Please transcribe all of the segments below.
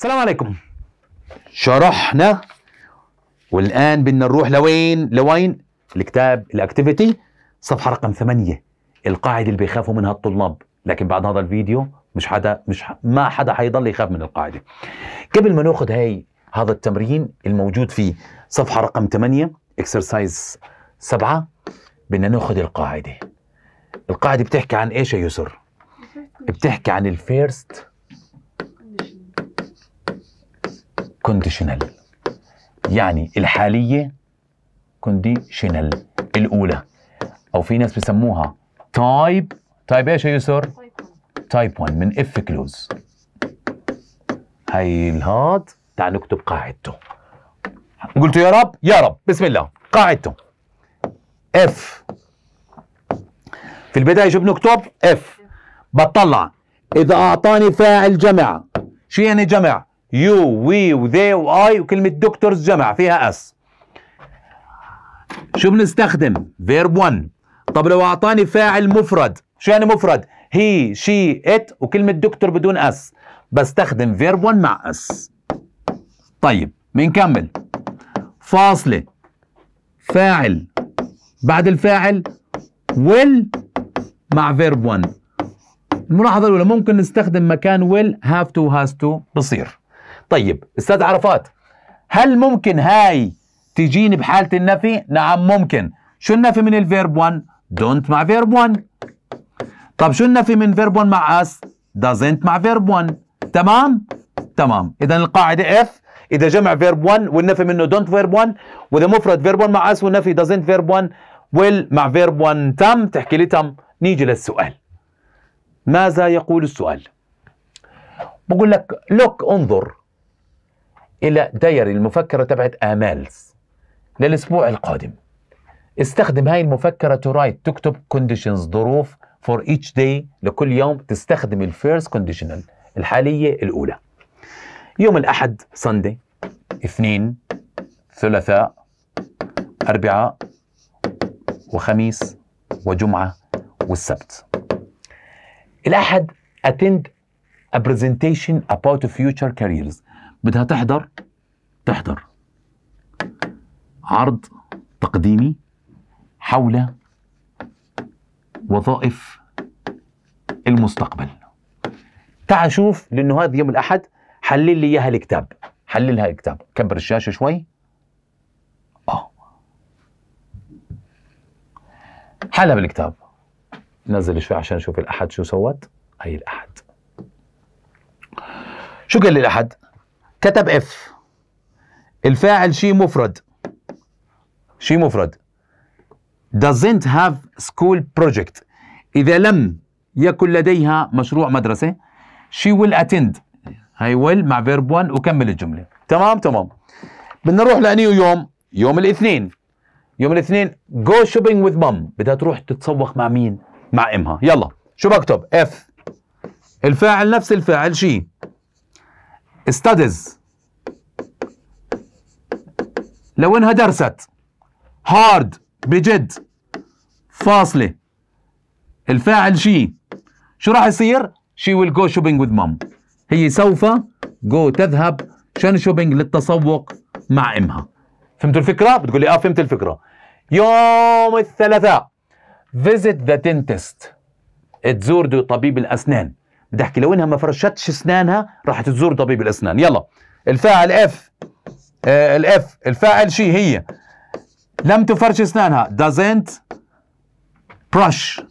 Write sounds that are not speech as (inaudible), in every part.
السلام عليكم شرحنا والان بدنا نروح لوين لوين الكتاب الاكتيفيتي صفحه رقم 8 القاعده اللي بيخافوا منها الطلاب لكن بعد هذا الفيديو مش حدا مش ما حدا حيضل يخاف من القاعده قبل ما ناخذ هاي هذا التمرين الموجود في صفحه رقم 8 اكسرسايز 7 بدنا ناخذ القاعده القاعده بتحكي عن ايش يا يسر بتحكي عن الفيرست كونديشنال يعني الحاليه كونديشنال الاولى او في ناس بسموها تايب تايب ايش يا يسر؟ تايب 1 من اف كلوز هي الهاد تعال نكتب قاعدته قلت يا رب يا رب بسم الله قاعدته اف في البدايه شو بنكتب؟ اف بطلع اذا اعطاني فاعل جمع شو يعني جمع؟ يو وي وذي واي وكلمة دكتورز جمع فيها اس شو بنستخدم فيرب 1 طب لو اعطاني فاعل مفرد شو يعني مفرد هي شي ات وكلمة دكتور بدون اس بستخدم فيرب 1 مع اس طيب بنكمل فاصلة فاعل بعد الفاعل will مع فيرب 1 الملاحظة الأولى ممكن نستخدم مكان will have to has to بصير طيب استاذ عرفات هل ممكن هاي تجيني بحالة النفي؟ نعم ممكن شو النفي من الفيرب 1 دونت مع فيرب 1 طب شو النفي من فيرب 1 مع اس doesn't مع فيرب 1 تمام تمام اذا القاعده اف اذا جمع فيرب 1 والنفي منه دونت فيرب 1 واذا مفرد فيرب 1 مع اس والنفي doesn't فيرب 1 will مع فيرب 1 تم تحكي لي تم نيجي للسؤال ماذا يقول السؤال بقول لك لوك انظر إلى ديري المفكرة تبعت آمالز للأسبوع القادم استخدم هاي المفكرة تو رايت تكتب كونديشنز ظروف فور each day لكل يوم تستخدم الفيرست كونديشنال الحالية الأولى يوم الأحد ساندي اثنين ثلاثاء أربعاء وخميس وجمعة والسبت الأحد attend a presentation about future careers بدها تحضر تحضر عرض تقديمي حول وظائف المستقبل تعال شوف لانه هذا يوم الاحد حلل لي اياها الكتاب حللها الكتاب كبر الشاشه شوي اه حلها بالكتاب نزل شوي عشان نشوف الاحد شو سوت هي الاحد شو قال لي الاحد كتب اف الفاعل شي مفرد شي مفرد doesn't have school project إذا لم يكن لديها مشروع مدرسة she will attend هاي will مع verb 1 وكمل الجملة تمام تمام بدنا نروح لأنيو يوم يوم الاثنين يوم الاثنين go shopping with mom بدها تروح تتسوق مع مين مع امها يلا شو بكتب اف الفاعل نفس الفاعل شي studies لو انها درست hard بجد فاصله الفاعل شي شو راح يصير؟ she will go shopping with mom هي سوف go تذهب شن شوبينج للتسوق مع امها فهمتوا الفكره؟ بتقول لي اه فهمت الفكره يوم الثلاثاء visit the dentist تزور طبيب الاسنان بدي احكي لو انها ما فرشتش اسنانها راح تزور طبيب الاسنان يلا الفاعل اف آه الاف الفاعل شي هي لم تفرش اسنانها doesn't brush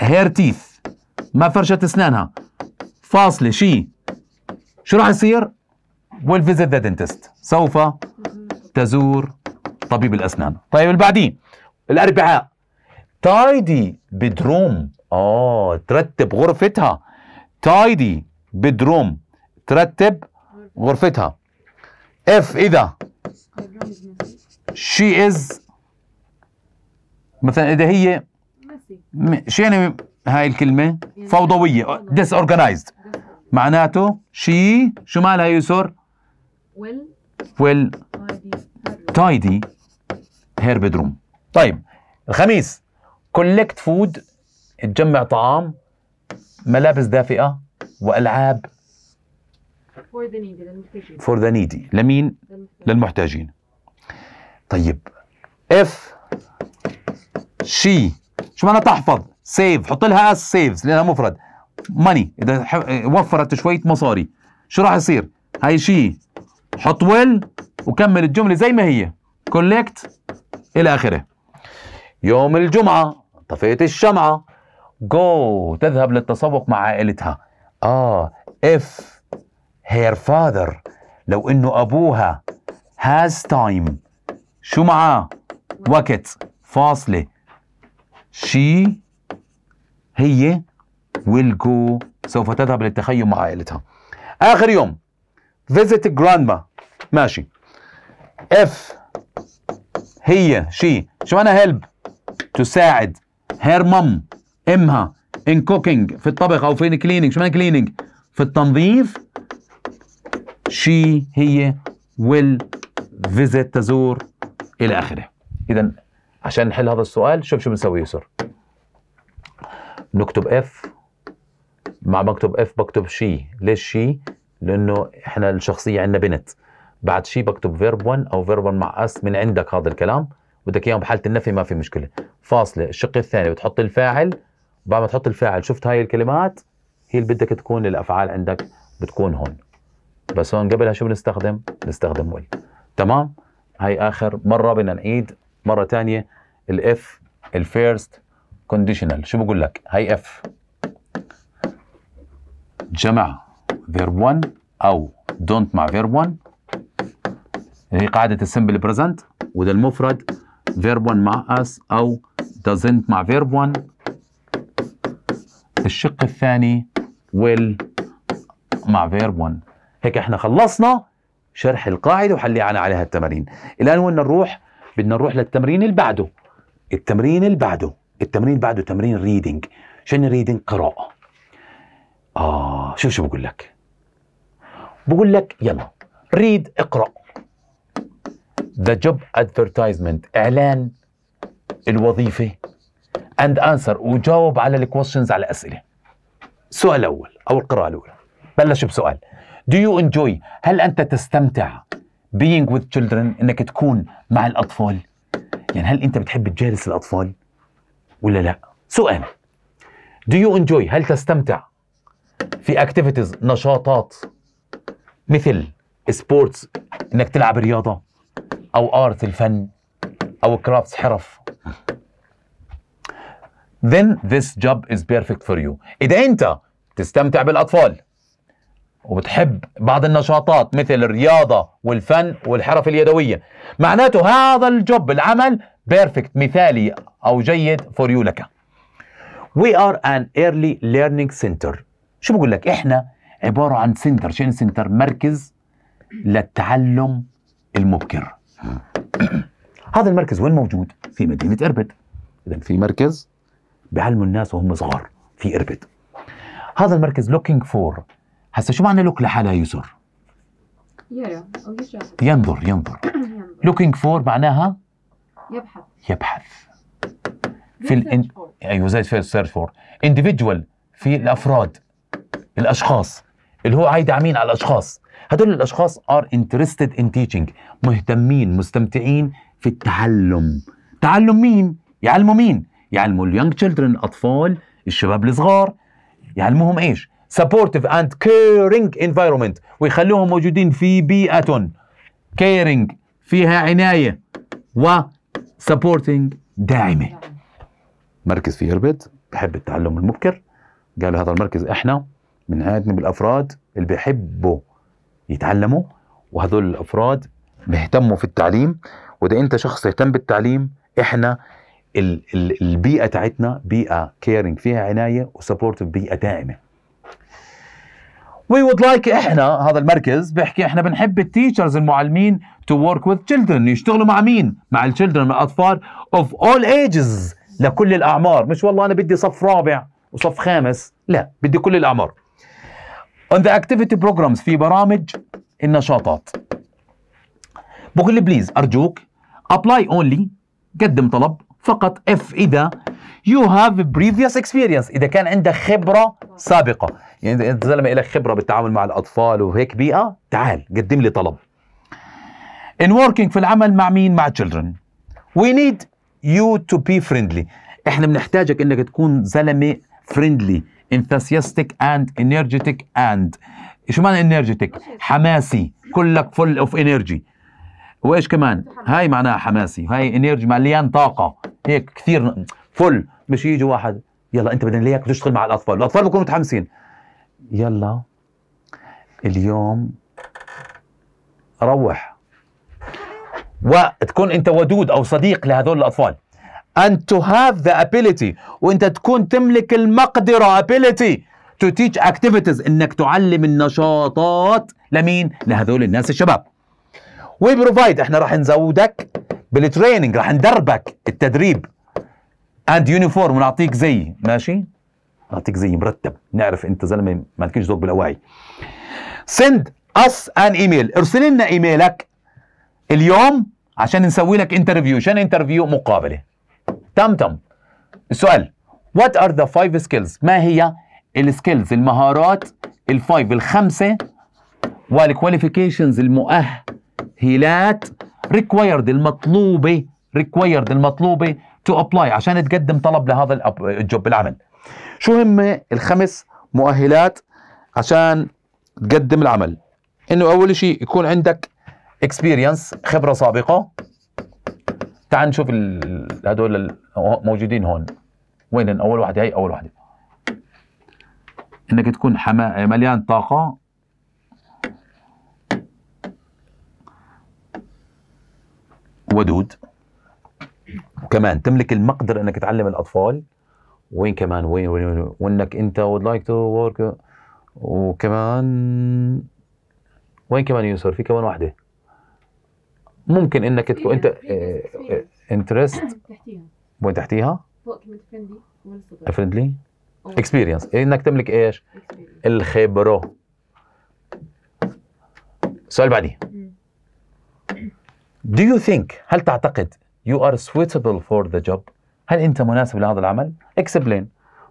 her teeth ما فرشت اسنانها فاصلة شي شو راح يصير؟ will visit the dentist سوف تزور طبيب الاسنان طيب اللي بعديه الاربعاء تايدي بدروم اه ترتب غرفتها تايدي بدروم ترتب غرفتها اف اذا شي از مثلا اذا هي شو يعني هاي الكلمه يعني فوضويه ديس معناته شي شو مالها يسر ويل ويل تايدي هير بدروم طيب الخميس كولكت فود تجمع طعام ملابس دافئه والعاب فور ذا نيدي لمين للمحتاجين طيب اف شي شو معنى تحفظ سيف حط لها اس سيفز لانها مفرد ماني اذا وفرت شويه مصاري شو راح يصير هاي شي حط ويل وكمل الجمله زي ما هي كولكت الى اخره يوم الجمعه طفيت الشمعة جو تذهب للتسوق مع عائلتها آه if her father لو إنه أبوها has time شو معاه وقت فاصلة she هي will go سوف تذهب للتخيم مع عائلتها آخر يوم visit grandma ماشي if هي شي شو معنى هيلب تساعد هير مام امها ان كوكينج في الطبخ او في كليننج شو معنى كليننج في التنظيف شي هي ويل فيزيت تزور الى اخره اذا عشان نحل هذا السؤال شوف شو بنسوي يسر نكتب اف مع بكتب اف بكتب شي ليش شي لانه احنا الشخصيه عندنا بنت بعد شي بكتب فيرب 1 او فيرب 1 مع اس من عندك هذا الكلام بدك اياهم بحاله النفي ما في مشكله فاصله الشق الثاني بتحط الفاعل بعد ما تحط الفاعل شفت هاي الكلمات هي اللي بدك تكون للافعال عندك بتكون هون بس هون قبلها شو بنستخدم نستخدم ويل تمام هاي اخر مره بدنا نعيد مره ثانيه الاف الفيرست كونديشنال شو بقول لك هاي اف جمع فيرب 1 او دونت مع فيرب 1 هي قاعده السمبل بريزنت وده المفرد فيرب 1 مع اس أو doesn't مع فيرب 1 الشق الثاني will مع فيرب 1 هيك احنا خلصنا شرح القاعدة وحلينا عليها التمارين الآن وين نروح بدنا نروح للتمرين اللي بعده التمرين اللي بعده التمرين اللي بعده تمرين ريدنج شن ريدنج قراءة آه شوف شو بقول لك بقول لك يلا ريد اقرأ the job advertisement اعلان الوظيفه and answer وجاوب على الكويشنز على الاسئله السؤال الاول او القراءه الاولى بلش بسؤال do you enjoy هل انت تستمتع being with children انك تكون مع الاطفال يعني هل انت بتحب تجالس الاطفال ولا لا سؤال do you enjoy هل تستمتع في activities نشاطات مثل سبورتس انك تلعب رياضه او ارت الفن او كرافتس حرف then this job is perfect for you اذا انت تستمتع بالاطفال وبتحب بعض النشاطات مثل الرياضة والفن والحرف اليدوية معناته هذا الجوب العمل بيرفكت مثالي أو جيد فور يو لك وي ار ان ايرلي ليرنينج سنتر شو بقول لك احنا عبارة عن سنتر شين سنتر مركز للتعلم المبكر (coughs) هذا المركز وين موجود؟ في مدينه اربد اذا في مركز بيعلموا الناس وهم صغار في اربد هذا المركز لوكينج فور هسا شو معنى لوك لحالها يسر؟ ينظر ينظر لوكينج فور معناها يبحث يبحث في الان... ايوه زي سيرش فور انديفيدوال في الافراد الاشخاص اللي هو عايد عمين على الاشخاص هدول الاشخاص ار انترستد ان تيتشنج مهتمين مستمتعين في التعلم تعلم مين يعلموا مين يعلموا اليونج تشيلدرن الاطفال الشباب الصغار يعلموهم ايش سبورتيف اند كيرنج انفايرمنت ويخلوهم موجودين في بيئه كيرنج فيها عنايه و سبورتنج داعمه مركز في هربد بحب التعلم المبكر قالوا هذا المركز احنا بنعادني بالافراد اللي بيحبوا يتعلموا وهذول الافراد بيهتموا في التعليم واذا انت شخص يهتم بالتعليم احنا ال ال البيئه تاعتنا بيئه كيرنج فيها عنايه وسبورتيف بيئه دائمه وي وود لايك احنا هذا المركز بيحكي احنا بنحب التيشرز المعلمين تو ورك وذ تشيلدرن يشتغلوا مع مين؟ مع التشيلدرن مع الاطفال اوف اول ايجز لكل الاعمار مش والله انا بدي صف رابع وصف خامس لا بدي كل الاعمار on the activity programs في برامج النشاطات بقول لي بليز أرجوك apply only قدم طلب فقط if إذا you have previous experience إذا كان عندك خبرة سابقة يعني أنت زلمة لك خبرة بالتعامل مع الأطفال وهيك بيئة تعال قدم لي طلب in working في العمل مع مين مع children we need you to be friendly احنا بنحتاجك انك تكون زلمة friendly enthusiastic and energetic and شو معنى energetic حماسي كلك full of energy وايش كمان هاي معناها حماسي هاي انرجي مليان طاقه هيك كثير فل مش يجي واحد يلا انت بدنا اياك تشتغل مع الاطفال الاطفال بكونوا متحمسين يلا اليوم روح وتكون انت ودود او صديق لهذول الاطفال and to have the ability وانت تكون تملك المقدرة ability to teach activities انك تعلم النشاطات لمين؟ لهذول الناس الشباب. وي بروفايد احنا راح نزودك بالتريننج راح ندربك التدريب اند يونيفورم ونعطيك زي ماشي؟ نعطيك زي مرتب نعرف انت زلمه ما تكونش ذوق بالاواعي. send us an email ارسل لنا ايميلك اليوم عشان نسوي لك انترفيو عشان انترفيو مقابله تمتم السؤال وات ار ذا فايف سكيلز ما هي السكيلز المهارات الفايف الخمسه والكواليفيكيشنز المؤهلات ريكوايرد المطلوبه ريكوايرد المطلوبه تو ابلاي عشان تقدم طلب لهذا الجوب العمل شو هم الخمس مؤهلات عشان تقدم العمل انه اول شيء يكون عندك اكسبيرينس خبره سابقه تعال نشوف هذول الموجودين هون وين اول واحده هي اول واحده انك تكون حما... مليان طاقه ودود وكمان تملك المقدره انك تعلم الاطفال وين كمان وين وين, وين, وين. وانك انت would like to work وكمان وين كمان يوسف في كمان واحده ممكن انك تكون انت آه، آه، انترست وين تحتيها؟ فريندلي اكسبيرينس إيه، انك تملك ايش؟ الخبره السؤال بعدي Do you think هل تعتقد you are suitable for the job هل انت مناسب لهذا العمل؟ explain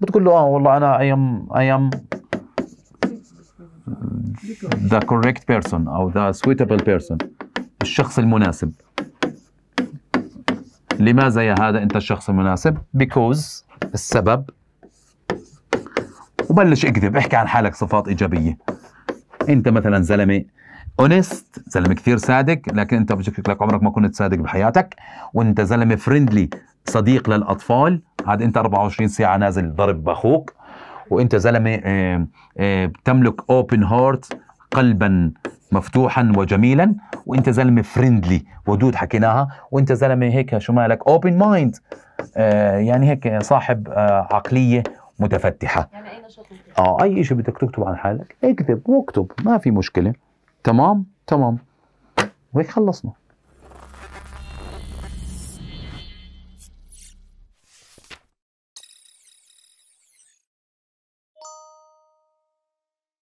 بتقول له اه والله انا I am I am the correct person او the suitable person الشخص المناسب لماذا يا هذا انت الشخص المناسب بيكوز السبب وبلش اكذب احكي عن حالك صفات ايجابيه انت مثلا زلمه اونست زلمه كثير صادق لكن انت بشكلك عمرك ما كنت صادق بحياتك وانت زلمه فريندلي صديق للاطفال هذا انت 24 ساعه نازل ضرب باخوك وانت زلمه آه، آه، بتملك تملك اوبن هارت قلبا مفتوحا وجميلا وانت زلمه فريندلي ودود حكيناها وانت زلمه هيك شو مالك اوبن آه، مايند يعني هيك صاحب آه عقليه متفتحه يعني اي نشاط اه اي شيء بدك تكتب عن حالك اكتب واكتب ما في مشكله تمام تمام وهيك خلصنا